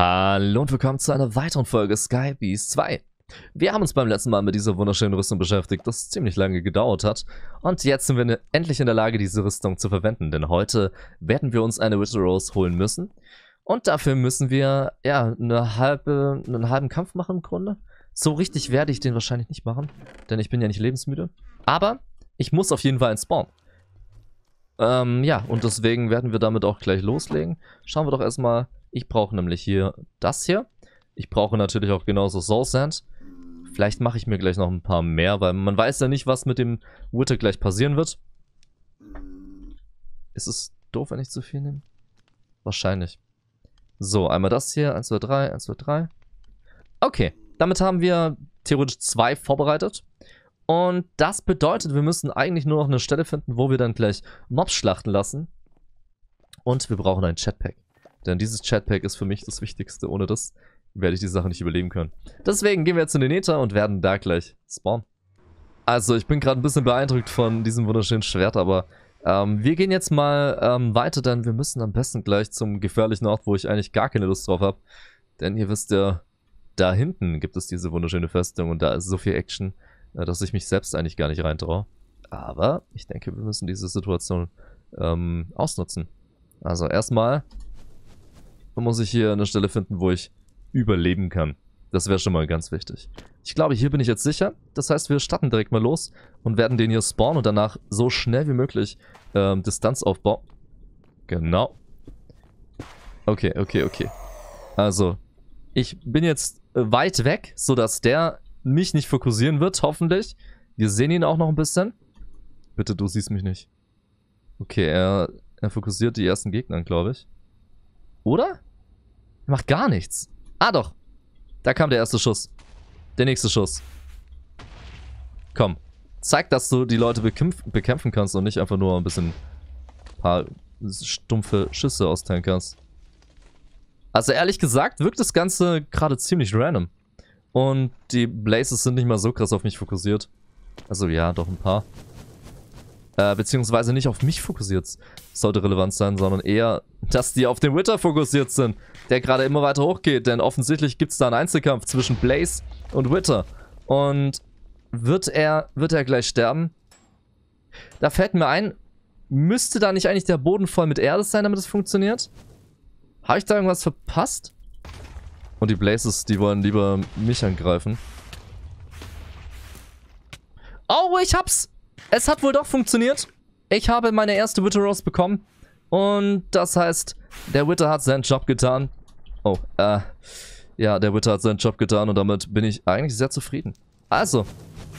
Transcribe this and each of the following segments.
Hallo und willkommen zu einer weiteren Folge Sky 2. Wir haben uns beim letzten Mal mit dieser wunderschönen Rüstung beschäftigt, das ziemlich lange gedauert hat. Und jetzt sind wir endlich in der Lage, diese Rüstung zu verwenden, denn heute werden wir uns eine Wither Rose holen müssen. Und dafür müssen wir, ja, eine halbe, einen halben Kampf machen im Grunde. So richtig werde ich den wahrscheinlich nicht machen, denn ich bin ja nicht lebensmüde. Aber ich muss auf jeden Fall einen Spawn. Ähm, ja, und deswegen werden wir damit auch gleich loslegen. Schauen wir doch erstmal, ich brauche nämlich hier das hier. Ich brauche natürlich auch genauso Soul Sand. Vielleicht mache ich mir gleich noch ein paar mehr, weil man weiß ja nicht, was mit dem Witter gleich passieren wird. Ist es doof, wenn ich zu viel nehme? Wahrscheinlich. So, einmal das hier. 1, 2, 3, 1, 2, 3. Okay, damit haben wir theoretisch zwei vorbereitet. Und das bedeutet, wir müssen eigentlich nur noch eine Stelle finden, wo wir dann gleich Mobs schlachten lassen. Und wir brauchen ein Chatpack. Denn dieses Chatpack ist für mich das Wichtigste. Ohne das werde ich die Sache nicht überleben können. Deswegen gehen wir jetzt in den Nether und werden da gleich spawnen. Also, ich bin gerade ein bisschen beeindruckt von diesem wunderschönen Schwert, aber ähm, wir gehen jetzt mal ähm, weiter, denn wir müssen am besten gleich zum gefährlichen Ort, wo ich eigentlich gar keine Lust drauf habe. Denn ihr wisst ja, da hinten gibt es diese wunderschöne Festung und da ist so viel Action, äh, dass ich mich selbst eigentlich gar nicht reintraue. Aber ich denke, wir müssen diese Situation ähm, ausnutzen. Also erstmal dann muss ich hier eine Stelle finden, wo ich überleben kann. Das wäre schon mal ganz wichtig. Ich glaube, hier bin ich jetzt sicher. Das heißt, wir starten direkt mal los und werden den hier spawnen und danach so schnell wie möglich ähm, Distanz aufbauen. Genau. Okay, okay, okay. Also, ich bin jetzt äh, weit weg, sodass der mich nicht fokussieren wird, hoffentlich. Wir sehen ihn auch noch ein bisschen. Bitte, du siehst mich nicht. Okay, er, er fokussiert die ersten Gegner, glaube ich. Oder? Er macht gar nichts. Ah doch. Da kam der erste Schuss. Der nächste Schuss. Komm. Zeig, dass du die Leute bekämpfen kannst und nicht einfach nur ein bisschen paar stumpfe Schüsse austeilen kannst. Also ehrlich gesagt wirkt das Ganze gerade ziemlich random. Und die Blazes sind nicht mal so krass auf mich fokussiert. Also ja, doch ein paar. Äh, beziehungsweise nicht auf mich fokussiert sollte relevant sein, sondern eher, dass die auf den Witter fokussiert sind, der gerade immer weiter hochgeht. Denn offensichtlich gibt es da einen Einzelkampf zwischen Blaze und Witter. Und wird er, wird er gleich sterben? Da fällt mir ein, müsste da nicht eigentlich der Boden voll mit Erde sein, damit es funktioniert? Habe ich da irgendwas verpasst? Und die Blazes, die wollen lieber mich angreifen. Oh, ich hab's! Es hat wohl doch funktioniert. Ich habe meine erste Witter Rose bekommen. Und das heißt, der Witter hat seinen Job getan. Oh, äh. Ja, der Witter hat seinen Job getan und damit bin ich eigentlich sehr zufrieden. Also,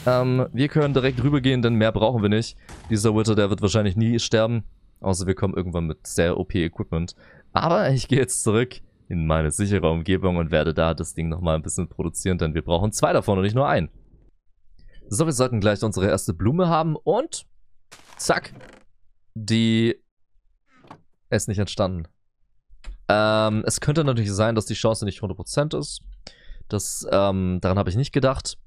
ähm, wir können direkt rübergehen, denn mehr brauchen wir nicht. Dieser Witter, der wird wahrscheinlich nie sterben. Außer wir kommen irgendwann mit sehr OP-Equipment. Aber ich gehe jetzt zurück in meine sichere Umgebung und werde da das Ding nochmal ein bisschen produzieren, denn wir brauchen zwei davon und nicht nur einen. So, wir sollten gleich unsere erste Blume haben und zack, die ist nicht entstanden. Ähm, es könnte natürlich sein, dass die Chance nicht 100% ist. Das, ähm, daran habe ich nicht gedacht.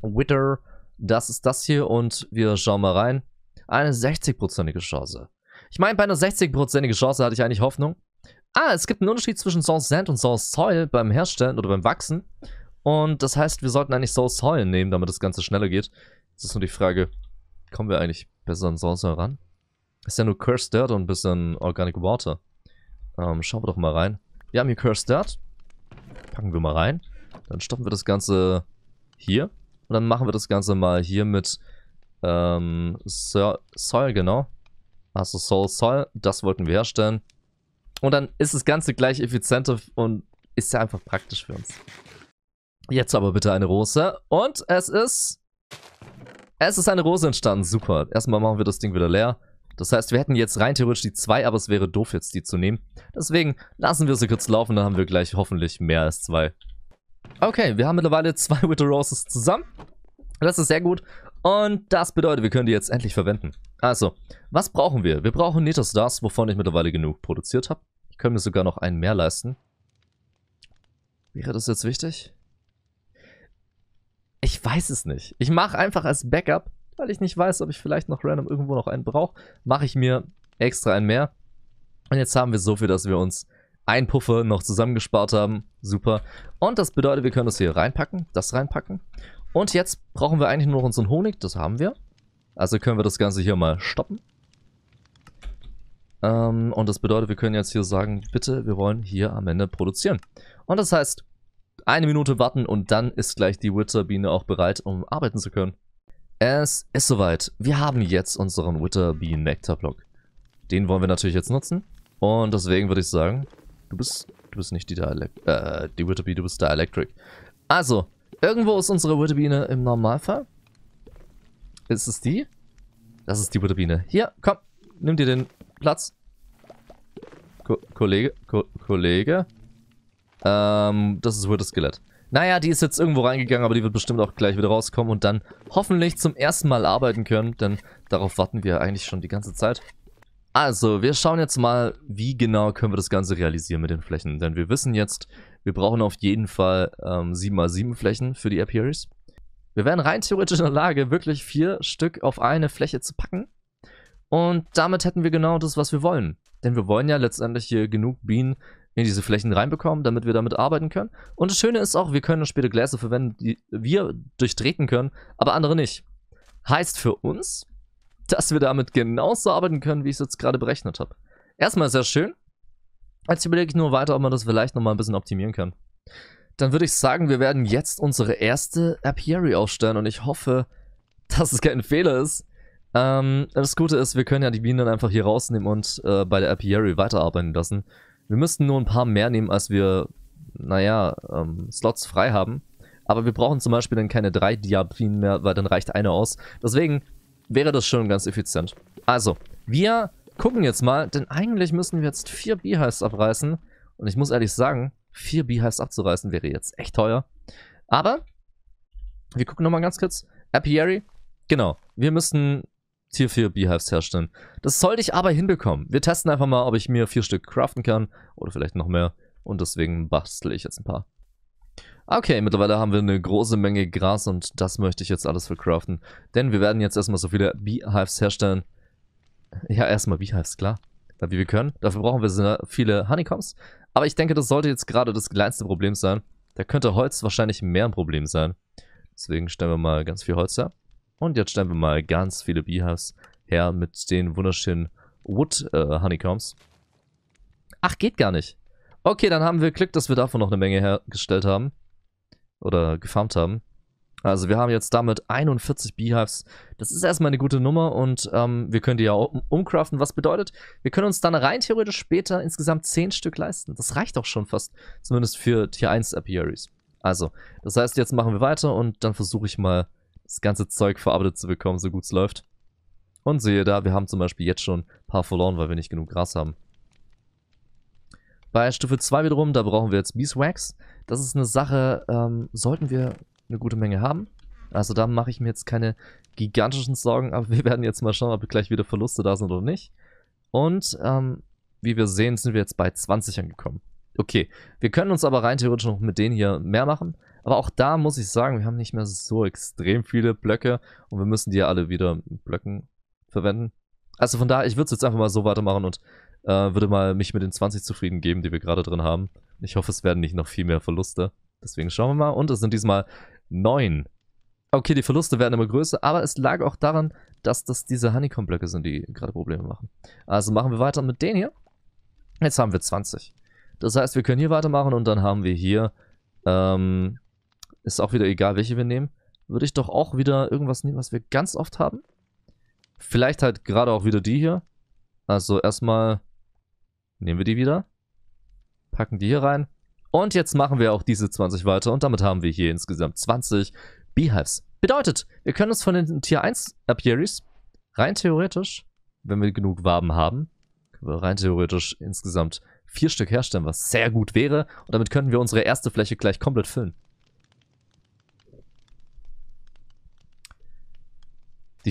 Witter, das ist das hier und wir schauen mal rein. Eine 60%ige Chance. Ich meine, bei einer 60%igen Chance hatte ich eigentlich Hoffnung. Ah, es gibt einen Unterschied zwischen Source Sand und Source Soil beim Herstellen oder beim Wachsen. Und das heißt, wir sollten eigentlich Soul Soil nehmen, damit das Ganze schneller geht. Jetzt ist nur die Frage, kommen wir eigentlich besser an Soul Soil ran? Ist ja nur Cursed Dirt und ein bisschen Organic Water. Ähm, schauen wir doch mal rein. Wir haben hier Cursed Dirt. Packen wir mal rein. Dann stoppen wir das Ganze hier. Und dann machen wir das Ganze mal hier mit ähm, Soil, Soil genau. Also Soul Soil, das wollten wir herstellen. Und dann ist das Ganze gleich effizienter und ist ja einfach praktisch für uns. Jetzt aber bitte eine Rose. Und es ist... Es ist eine Rose entstanden. Super. Erstmal machen wir das Ding wieder leer. Das heißt, wir hätten jetzt rein theoretisch die zwei, aber es wäre doof jetzt die zu nehmen. Deswegen lassen wir sie kurz laufen, dann haben wir gleich hoffentlich mehr als zwei. Okay, wir haben mittlerweile zwei Witter Roses zusammen. Das ist sehr gut. Und das bedeutet, wir können die jetzt endlich verwenden. Also, was brauchen wir? Wir brauchen Stars, wovon ich mittlerweile genug produziert habe. Ich könnte mir sogar noch einen mehr leisten. Wäre das jetzt wichtig? weiß es nicht. Ich mache einfach als Backup, weil ich nicht weiß, ob ich vielleicht noch random irgendwo noch einen brauche, mache ich mir extra einen mehr. Und jetzt haben wir so viel, dass wir uns einen Puffer noch zusammengespart haben. Super. Und das bedeutet, wir können das hier reinpacken, das reinpacken. Und jetzt brauchen wir eigentlich nur noch unseren Honig, das haben wir. Also können wir das Ganze hier mal stoppen. Ähm, und das bedeutet, wir können jetzt hier sagen, bitte, wir wollen hier am Ende produzieren. Und das heißt, eine Minute warten und dann ist gleich die Witterbiene auch bereit, um arbeiten zu können. Es ist soweit. Wir haben jetzt unseren Witterbean Nectar Block. Den wollen wir natürlich jetzt nutzen. Und deswegen würde ich sagen, du bist, du bist nicht die Dialect, äh, die Witterbee, du bist Dielectric. Also, irgendwo ist unsere Witterbiene im Normalfall. Ist es die? Das ist die Witterbiene. Hier, komm, nimm dir den Platz. Ko Kollege, Ko Kollege, ähm, das ist Wittes Skelett. Naja, die ist jetzt irgendwo reingegangen, aber die wird bestimmt auch gleich wieder rauskommen und dann hoffentlich zum ersten Mal arbeiten können, denn darauf warten wir eigentlich schon die ganze Zeit. Also, wir schauen jetzt mal, wie genau können wir das Ganze realisieren mit den Flächen. Denn wir wissen jetzt, wir brauchen auf jeden Fall ähm, 7x7 Flächen für die Apiaries. Wir wären rein theoretisch in der Lage, wirklich vier Stück auf eine Fläche zu packen. Und damit hätten wir genau das, was wir wollen. Denn wir wollen ja letztendlich hier genug Bienen in diese Flächen reinbekommen, damit wir damit arbeiten können. Und das Schöne ist auch, wir können später Gläser verwenden, die wir durchtreten können, aber andere nicht. Heißt für uns, dass wir damit genauso arbeiten können, wie ich es jetzt gerade berechnet habe. Erstmal sehr schön. Jetzt überlege ich nur weiter, ob man das vielleicht nochmal ein bisschen optimieren kann. Dann würde ich sagen, wir werden jetzt unsere erste Apiary aufstellen und ich hoffe, dass es kein Fehler ist. Ähm, das Gute ist, wir können ja die Bienen dann einfach hier rausnehmen und äh, bei der Apiary weiterarbeiten lassen. Wir müssten nur ein paar mehr nehmen, als wir, naja, ähm, Slots frei haben. Aber wir brauchen zum Beispiel dann keine drei Diablinen mehr, weil dann reicht eine aus. Deswegen wäre das schon ganz effizient. Also, wir gucken jetzt mal, denn eigentlich müssen wir jetzt vier Beehives abreißen. Und ich muss ehrlich sagen, vier Beehives abzureißen wäre jetzt echt teuer. Aber, wir gucken nochmal ganz kurz. Apiary, genau. Wir müssen Tier 4 Beehives herstellen. Das sollte ich aber hinbekommen. Wir testen einfach mal, ob ich mir vier Stück craften kann oder vielleicht noch mehr. Und deswegen bastle ich jetzt ein paar. Okay, mittlerweile haben wir eine große Menge Gras und das möchte ich jetzt alles verkraften. Denn wir werden jetzt erstmal so viele Beehives herstellen. Ja, erstmal Beehives, klar. Wie wir können. Dafür brauchen wir sehr viele Honeycombs. Aber ich denke, das sollte jetzt gerade das kleinste Problem sein. Da könnte Holz wahrscheinlich mehr ein Problem sein. Deswegen stellen wir mal ganz viel Holz her. Und jetzt stellen wir mal ganz viele Beehives her mit den wunderschönen Wood äh, Honeycombs. Ach, geht gar nicht. Okay, dann haben wir Glück, dass wir davon noch eine Menge hergestellt haben. Oder gefarmt haben. Also wir haben jetzt damit 41 Beehives. Das ist erstmal eine gute Nummer und ähm, wir können die ja um umcraften, was bedeutet, wir können uns dann rein theoretisch später insgesamt 10 Stück leisten. Das reicht auch schon fast, zumindest für Tier 1 Apiaries. Also, das heißt, jetzt machen wir weiter und dann versuche ich mal das ganze Zeug verarbeitet zu bekommen, so gut es läuft. Und sehe da, wir haben zum Beispiel jetzt schon ein paar verloren, weil wir nicht genug Gras haben. Bei Stufe 2 wiederum, da brauchen wir jetzt Beeswax. Das ist eine Sache, ähm, sollten wir eine gute Menge haben. Also da mache ich mir jetzt keine gigantischen Sorgen, aber wir werden jetzt mal schauen, ob gleich wieder Verluste da sind oder nicht. Und ähm, wie wir sehen, sind wir jetzt bei 20 angekommen. Okay, wir können uns aber rein theoretisch noch mit denen hier mehr machen. Aber auch da muss ich sagen, wir haben nicht mehr so extrem viele Blöcke und wir müssen die ja alle wieder mit Blöcken verwenden. Also von daher, ich würde es jetzt einfach mal so weitermachen und äh, würde mal mich mit den 20 zufrieden geben, die wir gerade drin haben. Ich hoffe, es werden nicht noch viel mehr Verluste. Deswegen schauen wir mal. Und es sind diesmal 9. Okay, die Verluste werden immer größer, aber es lag auch daran, dass das diese Honeycomb-Blöcke sind, die gerade Probleme machen. Also machen wir weiter mit denen hier. Jetzt haben wir 20. Das heißt, wir können hier weitermachen und dann haben wir hier ähm, ist auch wieder egal, welche wir nehmen, würde ich doch auch wieder irgendwas nehmen, was wir ganz oft haben. Vielleicht halt gerade auch wieder die hier. Also erstmal nehmen wir die wieder, packen die hier rein. Und jetzt machen wir auch diese 20 weiter und damit haben wir hier insgesamt 20 Beehives. Bedeutet, wir können uns von den Tier 1 Apiaries rein theoretisch, wenn wir genug Waben haben, können wir rein theoretisch insgesamt vier Stück herstellen, was sehr gut wäre. Und damit könnten wir unsere erste Fläche gleich komplett füllen.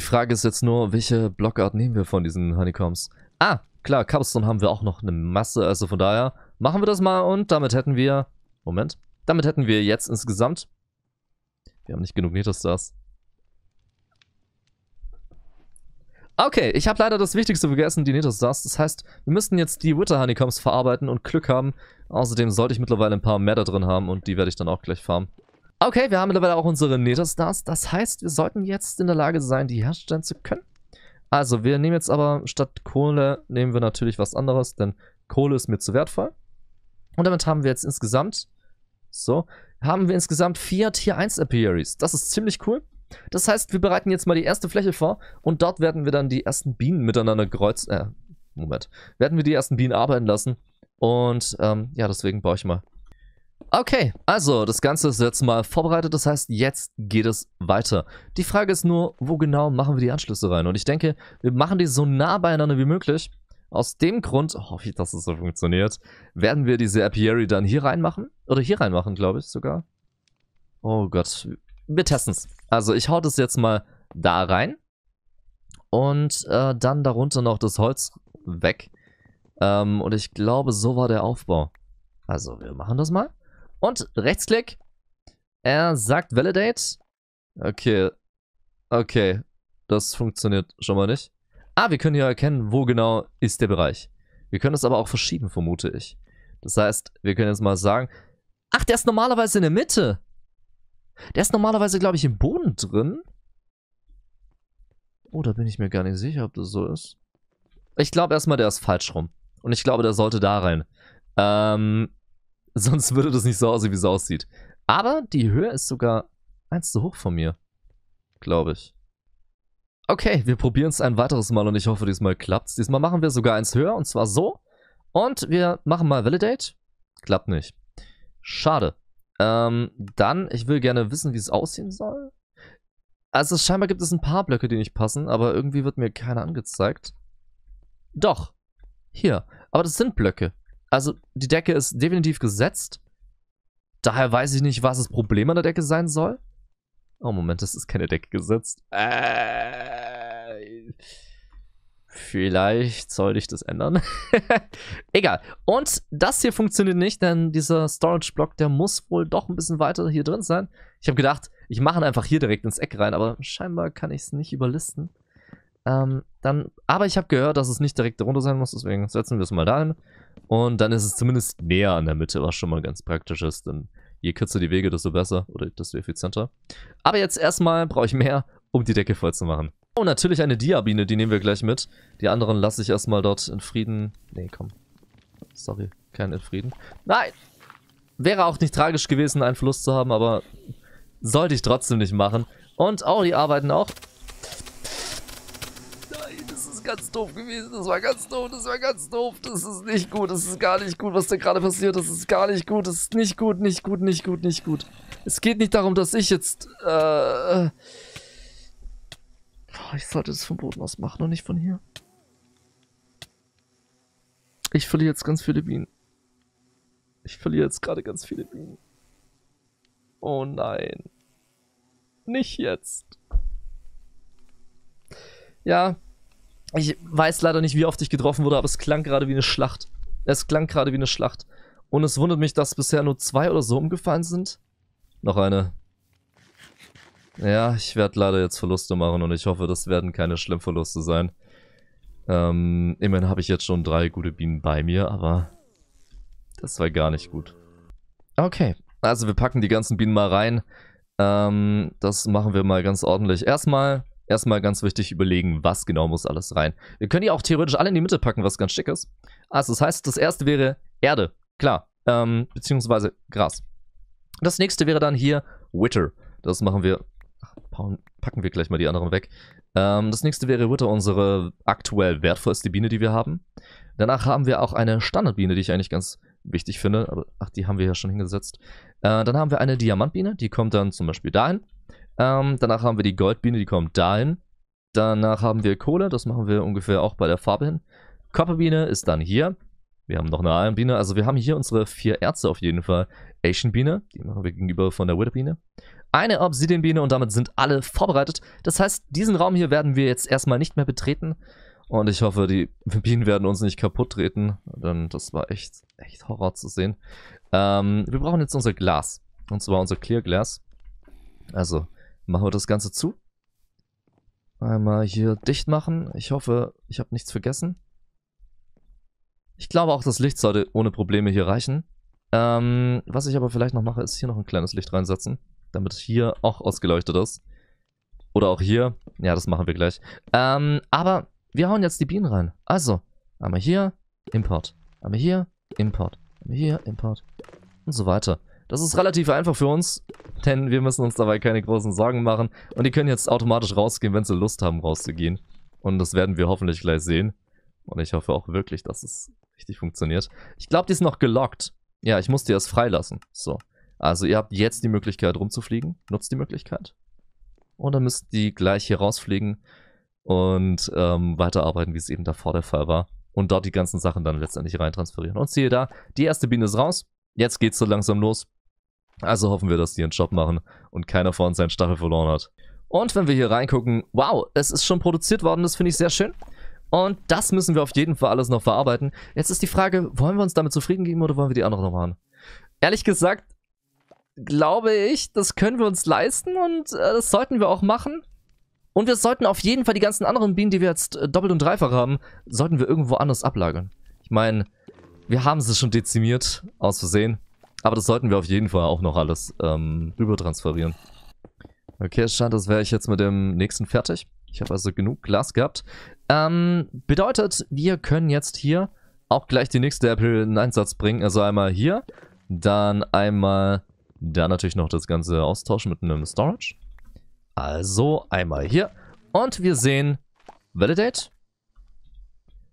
Frage ist jetzt nur, welche Blockart nehmen wir von diesen Honeycombs? Ah, klar, Cobblestone haben wir auch noch eine Masse, also von daher machen wir das mal und damit hätten wir... Moment. Damit hätten wir jetzt insgesamt... Wir haben nicht genug Netostars. Okay, ich habe leider das Wichtigste vergessen, die Netostars. Das heißt, wir müssten jetzt die Witter Honeycombs verarbeiten und Glück haben. Außerdem sollte ich mittlerweile ein paar mehr da drin haben und die werde ich dann auch gleich farmen. Okay, wir haben mittlerweile auch unsere Netastars. Das heißt, wir sollten jetzt in der Lage sein, die herstellen zu können. Also, wir nehmen jetzt aber statt Kohle, nehmen wir natürlich was anderes, denn Kohle ist mir zu wertvoll. Und damit haben wir jetzt insgesamt, so, haben wir insgesamt vier Tier 1 Apiaries. Das ist ziemlich cool. Das heißt, wir bereiten jetzt mal die erste Fläche vor und dort werden wir dann die ersten Bienen miteinander kreuzen, äh, Moment, werden wir die ersten Bienen arbeiten lassen. Und ähm, ja, deswegen baue ich mal Okay, also das Ganze ist jetzt mal vorbereitet, das heißt, jetzt geht es weiter. Die Frage ist nur, wo genau machen wir die Anschlüsse rein? Und ich denke, wir machen die so nah beieinander wie möglich. Aus dem Grund, hoffe oh, ich, dass es so funktioniert, werden wir diese Apiary dann hier reinmachen. Oder hier reinmachen, glaube ich sogar. Oh Gott, wir testen es. Also ich hau das jetzt mal da rein. Und äh, dann darunter noch das Holz weg. Ähm, und ich glaube, so war der Aufbau. Also wir machen das mal. Und Rechtsklick. Er sagt Validate. Okay. Okay. Das funktioniert schon mal nicht. Ah, wir können hier erkennen, wo genau ist der Bereich. Wir können es aber auch verschieben, vermute ich. Das heißt, wir können jetzt mal sagen... Ach, der ist normalerweise in der Mitte. Der ist normalerweise, glaube ich, im Boden drin. Oh, da bin ich mir gar nicht sicher, ob das so ist. Ich glaube erstmal, der ist falsch rum. Und ich glaube, der sollte da rein. Ähm, Sonst würde das nicht so aussehen, wie es aussieht. Aber die Höhe ist sogar eins zu hoch von mir. Glaube ich. Okay, wir probieren es ein weiteres Mal und ich hoffe, diesmal klappt es. Diesmal machen wir sogar eins höher und zwar so. Und wir machen mal Validate. Klappt nicht. Schade. Ähm, dann, ich will gerne wissen, wie es aussehen soll. Also scheinbar gibt es ein paar Blöcke, die nicht passen, aber irgendwie wird mir keiner angezeigt. Doch. Hier. Aber das sind Blöcke. Also die Decke ist definitiv gesetzt. Daher weiß ich nicht, was das Problem an der Decke sein soll. Oh, Moment, das ist keine Decke gesetzt. Äh, vielleicht sollte ich das ändern. Egal. Und das hier funktioniert nicht, denn dieser Storage-Block, der muss wohl doch ein bisschen weiter hier drin sein. Ich habe gedacht, ich mache ihn einfach hier direkt ins Eck rein, aber scheinbar kann ich es nicht überlisten. Ähm, dann, aber ich habe gehört, dass es nicht direkt darunter sein muss, deswegen setzen wir es mal dahin. Und dann ist es zumindest näher an der Mitte, was schon mal ganz praktisch ist, denn je kürzer die Wege, desto besser oder desto effizienter. Aber jetzt erstmal brauche ich mehr, um die Decke voll zu machen. Oh, natürlich eine Diabine, die nehmen wir gleich mit. Die anderen lasse ich erstmal dort in Frieden. Nee, komm. Sorry, kein in Frieden. Nein! Wäre auch nicht tragisch gewesen, einen Fluss zu haben, aber sollte ich trotzdem nicht machen. Und, oh, die arbeiten auch ganz doof gewesen. Das war ganz doof, das war ganz doof. Das ist nicht gut, das ist gar nicht gut, was da gerade passiert. Das ist gar nicht gut, das ist nicht gut, nicht gut, nicht gut, nicht gut. Es geht nicht darum, dass ich jetzt, äh... Oh, ich sollte es vom Boden aus machen und nicht von hier. Ich verliere jetzt ganz viele Bienen. Ich verliere jetzt gerade ganz viele Bienen. Oh nein. Nicht jetzt. Ja, ich weiß leider nicht, wie oft ich getroffen wurde, aber es klang gerade wie eine Schlacht. Es klang gerade wie eine Schlacht. Und es wundert mich, dass bisher nur zwei oder so umgefallen sind. Noch eine. Ja, ich werde leider jetzt Verluste machen und ich hoffe, das werden keine schlimmen Verluste sein. Ähm, immerhin habe ich jetzt schon drei gute Bienen bei mir, aber das war gar nicht gut. Okay, also wir packen die ganzen Bienen mal rein. Ähm, das machen wir mal ganz ordentlich. Erstmal erstmal ganz wichtig überlegen, was genau muss alles rein. Wir können die auch theoretisch alle in die Mitte packen, was ganz schick ist. Also das heißt, das erste wäre Erde, klar, ähm, beziehungsweise Gras. Das nächste wäre dann hier Witter. Das machen wir, packen wir gleich mal die anderen weg. Ähm, das nächste wäre Witter, unsere aktuell wertvollste Biene, die wir haben. Danach haben wir auch eine Standardbiene, die ich eigentlich ganz wichtig finde. Aber, ach, die haben wir ja schon hingesetzt. Äh, dann haben wir eine Diamantbiene, die kommt dann zum Beispiel dahin. Ähm, danach haben wir die Goldbiene, die kommt dahin. Danach haben wir Kohle, das machen wir ungefähr auch bei der Farbe hin. Copperbiene ist dann hier. Wir haben noch eine Almbiene, also wir haben hier unsere vier Ärzte auf jeden Fall. Asianbiene, die machen wir gegenüber von der witter Eine Obsidianbiene und damit sind alle vorbereitet. Das heißt, diesen Raum hier werden wir jetzt erstmal nicht mehr betreten. Und ich hoffe, die Bienen werden uns nicht kaputt treten. Denn das war echt, echt Horror zu sehen. Ähm, wir brauchen jetzt unser Glas. Und zwar unser Clear Glass. Also, Machen wir das Ganze zu. Einmal hier dicht machen. Ich hoffe, ich habe nichts vergessen. Ich glaube auch, das Licht sollte ohne Probleme hier reichen. Ähm, was ich aber vielleicht noch mache, ist hier noch ein kleines Licht reinsetzen, damit hier auch ausgeleuchtet ist. Oder auch hier. Ja, das machen wir gleich. Ähm, aber wir hauen jetzt die Bienen rein. Also, einmal hier, Import. Einmal hier, Import. Einmal hier, Import. Und so weiter. Das ist relativ einfach für uns, denn wir müssen uns dabei keine großen Sorgen machen. Und die können jetzt automatisch rausgehen, wenn sie Lust haben, rauszugehen. Und das werden wir hoffentlich gleich sehen. Und ich hoffe auch wirklich, dass es richtig funktioniert. Ich glaube, die ist noch gelockt. Ja, ich muss die erst freilassen. So. Also ihr habt jetzt die Möglichkeit rumzufliegen. Nutzt die Möglichkeit. Und dann müsst die gleich hier rausfliegen und ähm, weiterarbeiten, wie es eben davor der Fall war. Und dort die ganzen Sachen dann letztendlich reintransferieren. Und siehe da, die erste Biene ist raus. Jetzt geht's so langsam los. Also hoffen wir, dass die ihren Job machen und keiner von uns seinen Stachel verloren hat. Und wenn wir hier reingucken, wow, es ist schon produziert worden, das finde ich sehr schön. Und das müssen wir auf jeden Fall alles noch verarbeiten. Jetzt ist die Frage, wollen wir uns damit zufrieden geben oder wollen wir die anderen noch machen? Ehrlich gesagt, glaube ich, das können wir uns leisten und äh, das sollten wir auch machen. Und wir sollten auf jeden Fall die ganzen anderen Bienen, die wir jetzt äh, doppelt und dreifach haben, sollten wir irgendwo anders ablagern. Ich meine, wir haben sie schon dezimiert, aus Versehen. Aber das sollten wir auf jeden Fall auch noch alles ähm, rüber Okay, es scheint, als wäre ich jetzt mit dem nächsten fertig. Ich habe also genug Glas gehabt. Ähm, bedeutet, wir können jetzt hier auch gleich die nächste Apple in Einsatz bringen. Also einmal hier, dann einmal da natürlich noch das Ganze austauschen mit einem Storage. Also einmal hier und wir sehen Validate.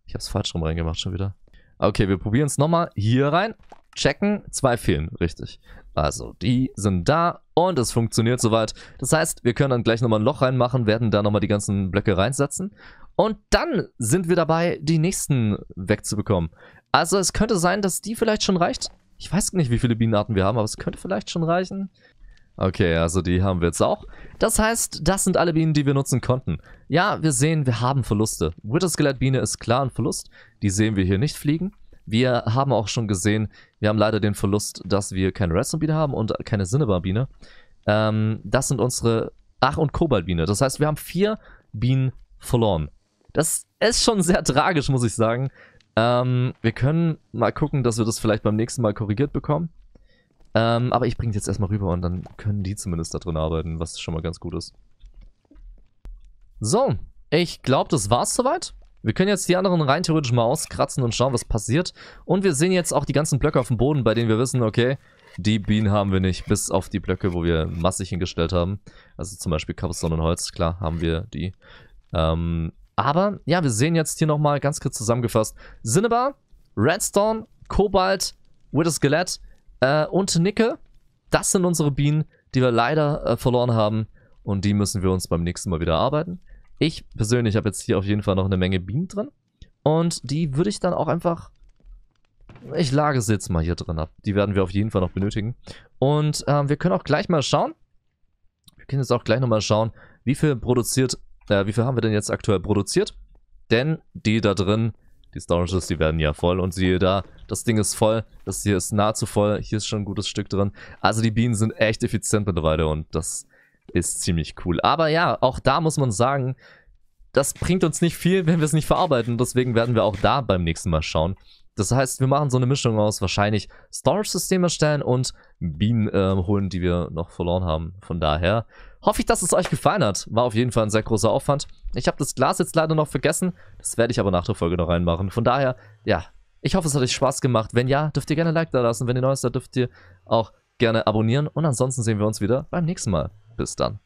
Ich habe es falsch rum reingemacht schon wieder. Okay, wir probieren es nochmal hier rein checken. Zwei fehlen, richtig. Also die sind da und es funktioniert soweit. Das heißt, wir können dann gleich nochmal ein Loch reinmachen, werden da nochmal die ganzen Blöcke reinsetzen. Und dann sind wir dabei, die nächsten wegzubekommen. Also es könnte sein, dass die vielleicht schon reicht. Ich weiß nicht, wie viele Bienenarten wir haben, aber es könnte vielleicht schon reichen. Okay, also die haben wir jetzt auch. Das heißt, das sind alle Bienen, die wir nutzen konnten. Ja, wir sehen, wir haben Verluste. Wither Skelett Biene ist klar ein Verlust. Die sehen wir hier nicht fliegen. Wir haben auch schon gesehen, wir haben leider den Verlust, dass wir keine Redstone-Biene haben und keine Cinnabar-Biene. Ähm, das sind unsere Ach- und Kobalt-Biene. Das heißt, wir haben vier Bienen verloren. Das ist schon sehr tragisch, muss ich sagen. Ähm, wir können mal gucken, dass wir das vielleicht beim nächsten Mal korrigiert bekommen. Ähm, aber ich bringe es jetzt erstmal rüber und dann können die zumindest da drin arbeiten, was schon mal ganz gut ist. So, ich glaube, das war's soweit. Wir können jetzt die anderen rein theoretisch mal auskratzen und schauen, was passiert. Und wir sehen jetzt auch die ganzen Blöcke auf dem Boden, bei denen wir wissen, okay, die Bienen haben wir nicht, bis auf die Blöcke, wo wir massig hingestellt haben. Also zum Beispiel Cobblestone und Holz, klar haben wir die. Ähm, aber ja, wir sehen jetzt hier nochmal ganz kurz zusammengefasst. Cinnabar, Redstone, Kobalt, Wither Skelett äh, und Nickel. Das sind unsere Bienen, die wir leider äh, verloren haben. Und die müssen wir uns beim nächsten Mal wieder arbeiten. Ich persönlich habe jetzt hier auf jeden Fall noch eine Menge Bienen drin. Und die würde ich dann auch einfach... Ich lage sie jetzt mal hier drin ab. Die werden wir auf jeden Fall noch benötigen. Und ähm, wir können auch gleich mal schauen. Wir können jetzt auch gleich nochmal schauen, wie viel produziert... Äh, wie viel haben wir denn jetzt aktuell produziert? Denn die da drin, die Storages, die werden ja voll. Und siehe da, das Ding ist voll. Das hier ist nahezu voll. Hier ist schon ein gutes Stück drin. Also die Bienen sind echt effizient mittlerweile. Und das ist ziemlich cool. Aber ja, auch da muss man sagen, das bringt uns nicht viel, wenn wir es nicht verarbeiten. Deswegen werden wir auch da beim nächsten Mal schauen. Das heißt, wir machen so eine Mischung aus wahrscheinlich Storage-System erstellen und Bienen äh, holen, die wir noch verloren haben. Von daher hoffe ich, dass es euch gefallen hat. War auf jeden Fall ein sehr großer Aufwand. Ich habe das Glas jetzt leider noch vergessen. Das werde ich aber nach der Folge noch reinmachen. Von daher, ja, ich hoffe, es hat euch Spaß gemacht. Wenn ja, dürft ihr gerne ein Like da lassen. Wenn ihr neu seid, dürft ihr auch gerne abonnieren. Und ansonsten sehen wir uns wieder beim nächsten Mal. Bis dann.